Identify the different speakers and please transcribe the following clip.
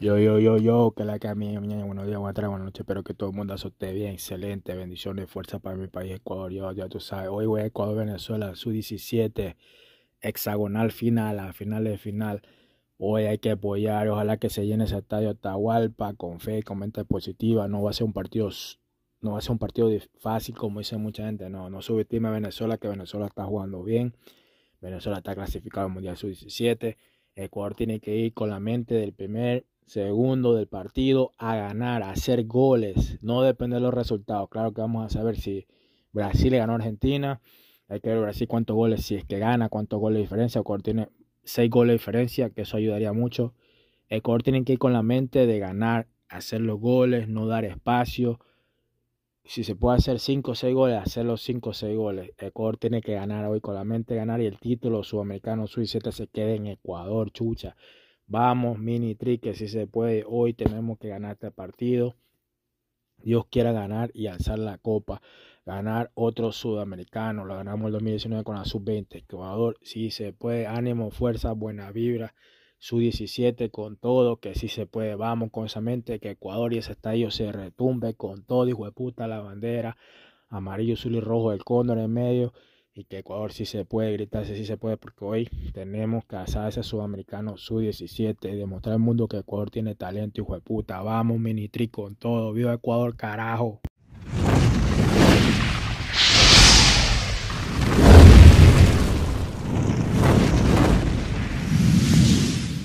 Speaker 1: Yo, yo, yo, yo, que la mí, mañana, buenos días, buenas tardes, buenas noches, espero que todo el mundo esté bien, excelente, bendiciones, fuerza para mi país, Ecuador, yo, ya tú sabes, hoy voy Ecuador, Venezuela, su 17, hexagonal final, a final de final, hoy hay que apoyar, ojalá que se llene ese estadio Atahualpa, con fe, con mente positiva, no va a ser un partido, no va a ser un partido fácil como dice mucha gente, no, no subestime a Venezuela, que Venezuela está jugando bien, Venezuela está clasificado al Mundial su 17 Ecuador tiene que ir con la mente del primer segundo del partido a ganar, a hacer goles. No depende de los resultados. Claro que vamos a saber si Brasil le ganó a Argentina. Hay que ver Brasil cuántos goles, si es que gana, cuántos goles de diferencia. Ecuador tiene seis goles de diferencia, que eso ayudaría mucho. Ecuador tiene que ir con la mente de ganar, hacer los goles, no dar espacio. Si se puede hacer 5 o 6 goles, hacer los 5 o 6 goles. Ecuador tiene que ganar hoy con la mente, ganar y el título sudamericano sub se quede en Ecuador, chucha. Vamos, mini tri, que si se puede, hoy tenemos que ganar este partido. Dios quiera ganar y alzar la copa. Ganar otro sudamericano. Lo ganamos el 2019 con la sub-20. Ecuador, si se puede, ánimo, fuerza, buena vibra. Sub-17 con todo, que si se puede. Vamos con esa mente que Ecuador y ese estadio se retumbe con todo, hijo de puta, la bandera. Amarillo, azul y rojo, el cóndor en medio y que Ecuador sí se puede gritarse, sí se puede, porque hoy tenemos que asar a sudamericano su 17 demostrar al mundo que Ecuador tiene talento, y de Vamos, Minitri, con todo. Viva Ecuador, carajo.